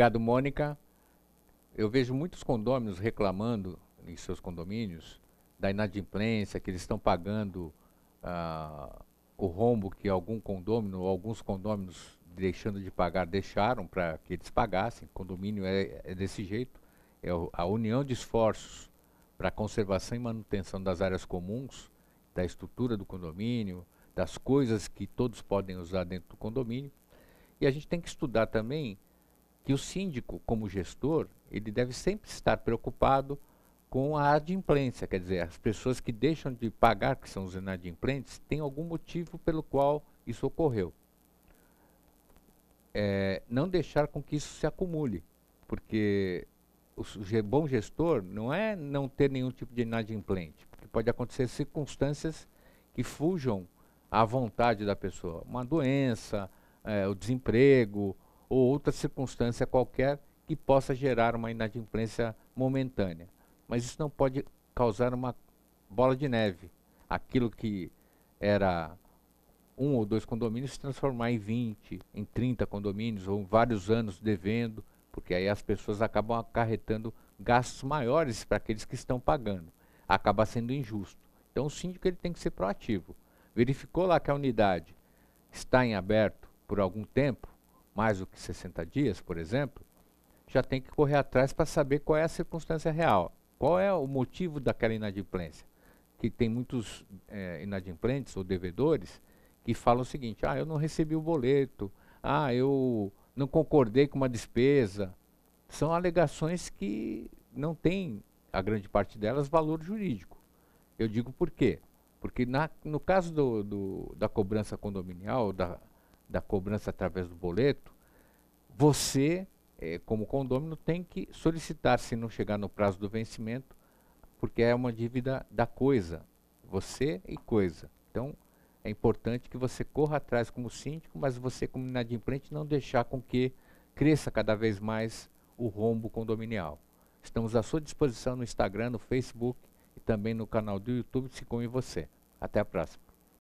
Obrigado, Mônica. Eu vejo muitos condôminos reclamando em seus condomínios da inadimplência, que eles estão pagando ah, o rombo que algum condômino ou alguns condôminos deixando de pagar deixaram para que eles pagassem. Condomínio é, é desse jeito. É a união de esforços para conservação e manutenção das áreas comuns, da estrutura do condomínio, das coisas que todos podem usar dentro do condomínio. E a gente tem que estudar também que o síndico, como gestor, ele deve sempre estar preocupado com a adimplência, quer dizer, as pessoas que deixam de pagar, que são os inadimplentes, têm algum motivo pelo qual isso ocorreu. É, não deixar com que isso se acumule, porque o bom gestor não é não ter nenhum tipo de inadimplente, porque pode acontecer circunstâncias que fujam à vontade da pessoa, uma doença, é, o desemprego, ou outra circunstância qualquer que possa gerar uma inadimplência momentânea. Mas isso não pode causar uma bola de neve. Aquilo que era um ou dois condomínios se transformar em 20, em 30 condomínios, ou vários anos devendo, porque aí as pessoas acabam acarretando gastos maiores para aqueles que estão pagando. Acaba sendo injusto. Então o síndico ele tem que ser proativo. Verificou lá que a unidade está em aberto por algum tempo, mais do que 60 dias, por exemplo, já tem que correr atrás para saber qual é a circunstância real, qual é o motivo daquela inadimplência. Que tem muitos é, inadimplentes ou devedores que falam o seguinte: ah, eu não recebi o boleto, ah, eu não concordei com uma despesa. São alegações que não têm, a grande parte delas, valor jurídico. Eu digo por quê? Porque na, no caso do, do, da cobrança condominial, da da cobrança através do boleto, você, é, como condômino, tem que solicitar, se não chegar no prazo do vencimento, porque é uma dívida da coisa, você e coisa. Então, é importante que você corra atrás como síndico, mas você, como inadimplente, não deixar com que cresça cada vez mais o rombo condominial. Estamos à sua disposição no Instagram, no Facebook e também no canal do YouTube. Se come você. Até a próxima.